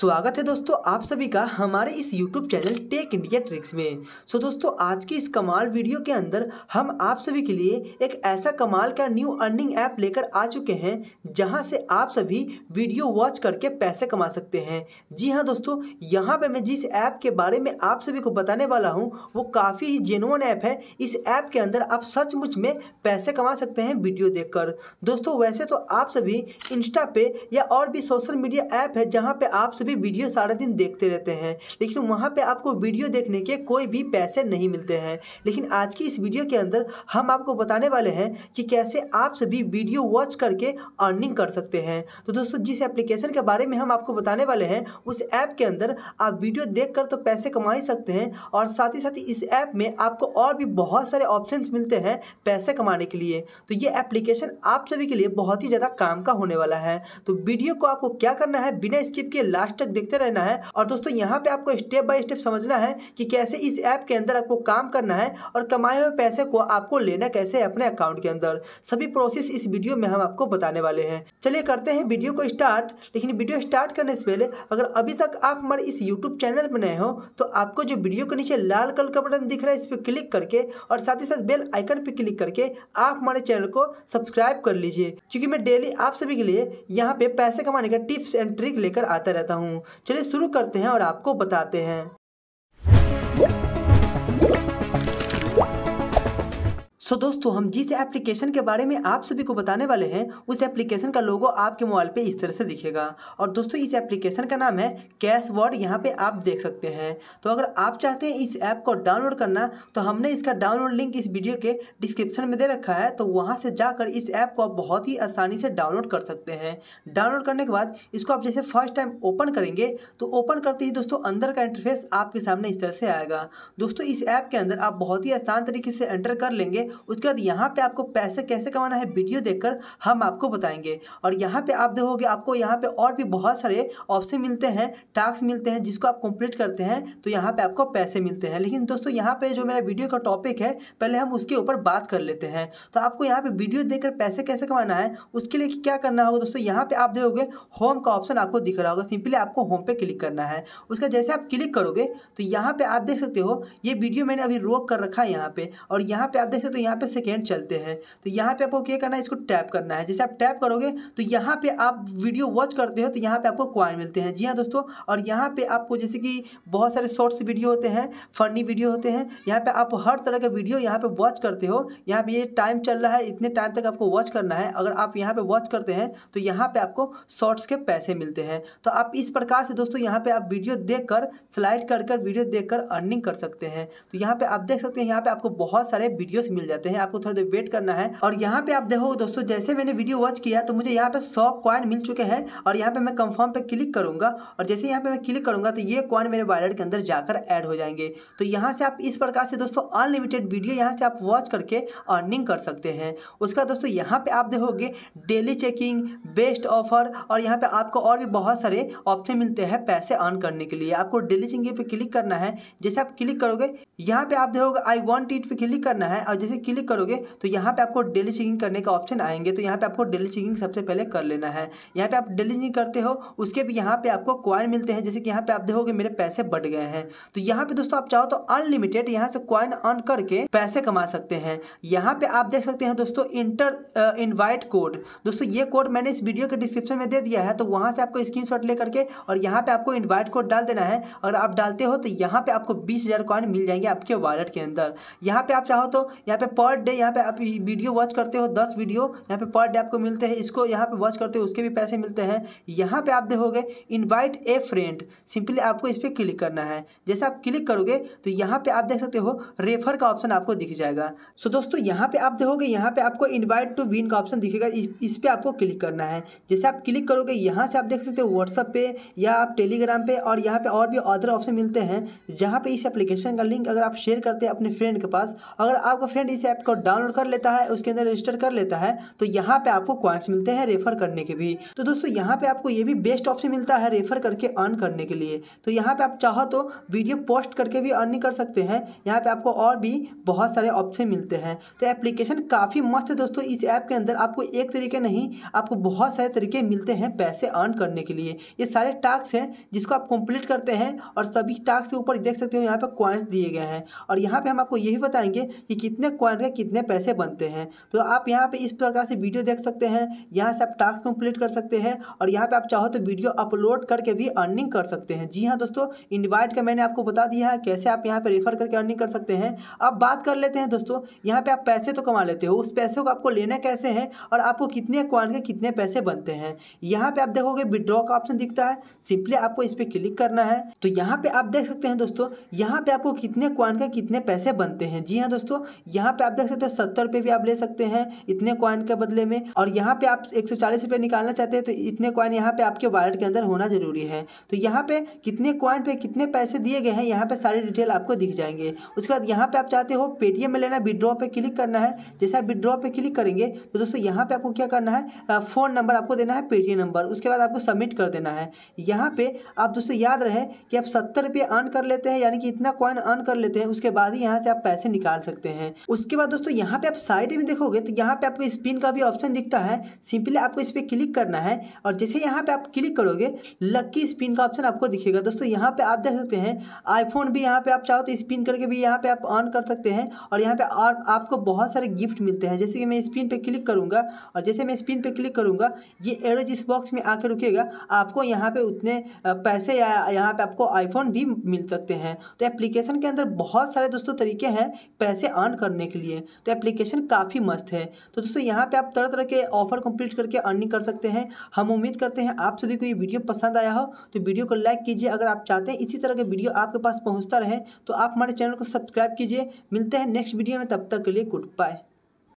स्वागत है दोस्तों आप सभी का हमारे इस YouTube channel tech India tricks में सो so दोस्तों आज की इस कमाल वीडियो के अंदर हम आप सभी के लिए एक ऐसा कमाल का न्यू अर्निंग ऐप लेकर आ चुके हैं जहां से आप सभी वीडियो वॉच करके पैसे कमा सकते हैं जी हां दोस्तों यहां पे मैं जिस ऐप के बारे में आप सभी को बताने वाला हूँ वो काफ़ी ही जेनुअन ऐप है इस ऐप के अंदर आप सचमुच में पैसे कमा सकते हैं वीडियो देख कर। दोस्तों वैसे तो आप सभी इंस्टा पे या और भी सोशल मीडिया ऐप है जहाँ पर आप सभी भी वीडियो सारा दिन देखते रहते हैं लेकिन वहाँ पर आपको वीडियो देखने के कोई भी पैसे नहीं मिलते हैं लेकिन आज की इस वीडियो के अंदर हम आपको बताने वाले हैं कि कैसे आप सभी वीडियो वॉच करके अर्निंग कर सकते हैं तो दोस्तों जिस एप्लीकेशन के बारे में हम आपको बताने वाले हैं उस ऐप के अंदर आप वीडियो देख कर तो पैसे कमा ही सकते हैं और साथ ही साथ इस ऐप में आपको और भी बहुत सारे ऑप्शन मिलते हैं पैसे कमाने के लिए तो ये एप्लीकेशन आप सभी के लिए बहुत ही ज़्यादा काम का होने वाला है तो वीडियो को आपको क्या करना है बिना स्किप के लास्ट तक देखते रहना है और दोस्तों यहाँ पे आपको स्टेप बाय स्टेप समझना है कि कैसे इस ऐप के अंदर आपको काम करना है और कमाए हुए पैसे को आपको लेना कैसे अपने अकाउंट के अंदर सभी प्रोसेस इस वीडियो में हम आपको बताने वाले हैं चलिए करते हैं वीडियो को स्टार्ट लेकिन वीडियो स्टार्ट करने से पहले अगर अभी तक आप हमारे इस यूट्यूब चैनल पर नए हो तो आपको जो वीडियो के नीचे लाल कलर का बटन दिख रहा है इस पर क्लिक करके और साथ ही साथ बेल आइकन पर क्लिक करके आप हमारे चैनल को सब्सक्राइब कर लीजिए क्योंकि मैं डेली आप सभी के लिए यहाँ पे पैसे कमाने का टिप्स एंड ट्रिक लेकर आता रहता हूँ हूँ चलिए शुरू करते हैं और आपको बताते हैं सो so, दोस्तों हम जिस एप्लीकेशन के बारे में आप सभी को बताने वाले हैं उस एप्लीकेशन का लोगो आपके मोबाइल पे इस तरह से दिखेगा और दोस्तों इस एप्लीकेशन का नाम है कैश वर्ड यहाँ पे आप देख सकते हैं तो अगर आप चाहते हैं इस ऐप को डाउनलोड करना तो हमने इसका डाउनलोड लिंक इस वीडियो के डिस्क्रिप्शन में दे रखा है तो वहाँ से जाकर इस ऐप को आप बहुत ही आसानी से डाउनलोड कर सकते हैं डाउनलोड करने के बाद इसको आप जैसे फर्स्ट टाइम ओपन करेंगे तो ओपन करते ही दोस्तों अंदर का इंटरफेस आपके सामने इस तरह से आएगा दोस्तों इस ऐप के अंदर आप बहुत ही आसान तरीके से एंटर कर लेंगे उसके बाद यहाँ पे आपको पैसे कैसे कमाना है वीडियो देखकर हम आपको बताएंगे और यहाँ पे आप देखोगे आपको यहाँ पे और भी बहुत सारे ऑप्शन मिलते हैं टास्क मिलते हैं जिसको आप कंप्लीट करते हैं तो यहाँ पे आपको पैसे मिलते हैं लेकिन दोस्तों यहाँ पे जो मेरा वीडियो का टॉपिक है पहले हम उसके ऊपर बात कर लेते हैं तो आपको यहाँ पे वीडियो देखकर पैसे कैसे कमाना है उसके लिए क्या करना होगा दोस्तों यहाँ पे आप देखोगे होम का ऑप्शन आपको दिख रहा होगा सिंपली आपको होम पे क्लिक करना है उसका जैसे आप क्लिक करोगे तो यहाँ पे आप देख सकते हो ये वीडियो मैंने अभी रोक कर रखा है यहाँ पे और यहाँ पे आप देख सकते हो यहाँ पे सेकेंड चलते हैं तो यहाँ पे आपको क्या करना है इसको टैप करना है जैसे आप टैप करोगे तो यहाँ पे आप वीडियो वॉच करते हो तो यहाँ पे आपको क्वाइन मिलते हैं जी हाँ दोस्तों और यहाँ पे आपको जैसे कि बहुत सारे शॉर्ट्स वीडियो होते हैं फनी वीडियो होते हैं यहाँ पर आप हर तरह के वीडियो यहाँ पे वॉच करते हो यहाँ पे ये टाइम चल रहा है इतने टाइम तक आपको वॉच करना है अगर आप यहाँ पे वॉच करते हैं तो यहाँ पे आपको शॉर्ट्स के पैसे मिलते हैं तो आप इस प्रकार से दोस्तों यहाँ पर आप वीडियो देख कर स्लाइड कर कर वीडियो देख अर्निंग कर सकते हैं तो यहाँ पे आप देख सकते हैं यहाँ पर आपको बहुत सारे वीडियोस मिल जाते हैं जाते हैं आपको थोड़ा देर वेट करना है और यहाँ पे आप देखो दोस्तों जैसे मैंने वीडियो वॉच किया तो मुझे यहाँ पे सौ क्वाइन मिल चुके हैं और यहाँ पे मैं कंफर्म पे क्लिक करूंगा और जैसे यहाँ पे मैं क्लिक करूंगा तो ये क्वाइन मेरे वॉलेट के अंदर जाकर एड हो जाएंगे तो यहाँ से आप इस प्रकार से दोस्तों अनलिमिटेड वीडियो यहाँ से आप वॉच करके अर्निंग कर सकते हैं उसका दोस्तों यहाँ पे आप देखोगे डेली चेकिंग बेस्ट ऑफर और यहाँ पे आपको और भी बहुत सारे ऑप्शन मिलते हैं पैसे अर्न करने के लिए आपको डेली चेकिंग पे क्लिक करना है जैसे आप क्लिक करोगे यहाँ पे आप देखोगे आई वॉन्ट इट पे क्लिक करना है और जैसे क्लिक करोगे तो यहाँ पे आपको डेली चेकिंग करने का ऑप्शन आएंगे तो यहाँ पे आपको डेली चेकिंग सबसे पहले कर लेना है यहाँ पे आप डेली चेकिंग करते हो उसके भी यहाँ पे आपको क्वाइन मिलते हैं जैसे कि यहाँ पे आप देखोगे मेरे पैसे बढ़ गए हैं तो यहाँ पे दोस्तों आप चाहो तो अनलिमिटेड यहाँ से क्वाइन अर्न करके पैसे कमा सकते हैं यहाँ पे आप देख सकते हैं दोस्तों इंटर इन्वाइट कोड दोस्तों ये कोड मैंने इस वीडियो के डिस्क्रिप्शन में दे दिया है तो वहाँ से आपको स्क्रीन लेकर के और यहाँ पे आपको इन्वाइट कोड डाल देना है और आप डालते हो तो यहाँ पे आपको बीस हजार कॉइन मिल जाएंगे आपके वॉलेट के अंदर यहाँ पे आप चाहो तो यहाँ पे पर डे यहाँ पे आप वीडियो वॉच करते हो दस वीडियो यहाँ पे पर डे आपको मिलते हैं इसको यहाँ पे वॉच करते हो उसके भी पैसे मिलते हैं यहाँ पे आप देखोगे इनवाइट ए फ्रेंड सिंपली आपको इस पर क्लिक करना है जैसे आप क्लिक करोगे तो यहाँ पे आप देख सकते हो रेफर का ऑप्शन आपको दिख जाएगा सो दोस्तों यहाँ पे आप देखोगे यहाँ पे आपको इन्वाइट टू विन का ऑप्शन दिखेगा इस पर आपको क्लिक करना है जैसे आप क्लिक करोगे यहाँ से आप देख सकते हो व्हाट्सअप पे या आप टेलीग्राम पे और यहाँ पे और भी अदर ऑप्शन मिलते हैं जहाँ पे इस एप्लीकेशन का लिंक अगर आप शेयर करते हैं अपने फ्रेंड के पास अगर आपका फ्रेंड इस ऐप को डाउनलोड कर लेता है उसके अंदर रजिस्टर कर लेता है तो यहाँ पे आपको क्वाइंट्स मिलते हैं रेफर करने के भी तो दोस्तों यहाँ पे आपको ये भी बेस्ट ऑप्शन मिलता है रेफर करके अर्न करने के लिए तो यहाँ पे आप चाहो तो वीडियो पोस्ट करके भी अर्निंग कर सकते हैं यहाँ पे आपको और भी बहुत सारे ऑप्शन मिलते हैं तो एप्लीकेशन काफ़ी मस्त है दोस्तों इस ऐप के अंदर आपको एक तरीके नहीं आपको बहुत सारे तरीके मिलते हैं पैसे अर्न करने के लिए ये सारे टास्क हैं जिसको आप कंप्लीट करते हैं और सभी टास्क के ऊपर देख सकते हो यहाँ पर क्वाइंट्स दिए गए हैं और यहाँ पर हम आपको ये भी बताएंगे कि कितने क्वाइंस पॉइंट के कितने पैसे बनते हैं तो आप यहाँ पे इस प्रकार से वीडियो देख सकते हैं यहाँ से आप टास्क कंप्लीट कर सकते हैं और यहाँ पे आप चाहो तो वीडियो अपलोड करके भी अर्निंग कर सकते हैं जी हाँ दोस्तों इन्वाइट का मैंने आपको बता दिया है कैसे आप यहाँ पर रेफर करके अर्निंग कर सकते हैं अब बात कर लेते हैं दोस्तों यहाँ पर आप पैसे तो कमा लेते हो उस पैसे को आपको लेना कैसे है और आपको कितने कॉइन के कितने पैसे बनते हैं यहाँ पर आप देखोगे विड्रॉ का ऑप्शन दिखता है सिंपली आपको इस पर क्लिक करना है तो यहाँ पर आप देख सकते हैं दोस्तों यहाँ पर आपको कितने क्वान के कितने पैसे बनते हैं जी हाँ दोस्तों यहाँ पे आप देख सकते हो सत्तर रुपये भी आप ले सकते हैं इतने कॉइन के बदले में और यहाँ पे आप एक सौ चालीस रुपये निकालना चाहते हैं तो इतने कॉइन यहाँ पे आपके वॉलेट के अंदर होना जरूरी है तो यहाँ पे कितने कॉइन पे कितने पैसे दिए गए हैं यहाँ पे सारी डिटेल आपको दिख जाएंगे उसके बाद यहाँ पे आप चाहते हो पेटीएम में लेना विड्रॉ पे क्लिक करना है जैसे आप विड्रॉ पे क्लिक करेंगे तो दोस्तों यहाँ पे आपको क्या करना है फ़ोन नंबर आपको देना है पेटीएम नंबर उसके बाद आपको सबमिट कर देना है यहाँ पे आप दोस्तों याद रहे कि आप सत्तर रुपये अर्न कर लेते हैं यानी कि इतना कॉइन अर्न कर लेते हैं उसके बाद ही यहाँ से आप पैसे निकाल सकते हैं उस उसके बाद दोस्तों यहाँ पे आप साइड में देखोगे तो यहाँ पे आपको स्पिन का भी ऑप्शन दिखता है सिंपली आपको इस पर क्लिक करना है और जैसे यहाँ पे आप क्लिक करोगे लक्की स्पिन का ऑप्शन आपको दिखेगा दोस्तों यहाँ पे आप देख सकते हैं आईफोन भी यहाँ पे आप चाहो तो स्पिन करके भी यहाँ पे आप ऑन कर सकते हैं और यहाँ पे और आपको बहुत सारे गिफ्ट मिलते हैं जैसे कि मैं स्पिन पर क्लिक करूँगा और जैसे मैं स्पिन पर क्लिक करूँगा ये एरो जिस बॉक्स में आकर रुकेगा आपको यहाँ पर उतने पैसे या यहाँ पर आपको आईफोन भी मिल सकते हैं तो एप्लीकेशन के अंदर बहुत सारे दोस्तों तरीके हैं पैसे अर्न करने के लिए लिए तो एप्लीकेशन काफ़ी मस्त है तो दोस्तों यहाँ पर आप तरह तरह के ऑफर कंप्लीट करके अर्निंग कर सकते हैं हम उम्मीद करते हैं आप सभी को ये वीडियो पसंद आया हो तो वीडियो को लाइक कीजिए अगर आप चाहते हैं इसी तरह के वीडियो आपके पास पहुँचता रहे तो आप हमारे चैनल को सब्सक्राइब कीजिए मिलते हैं नेक्स्ट वीडियो में तब तक के लिए गुड बाय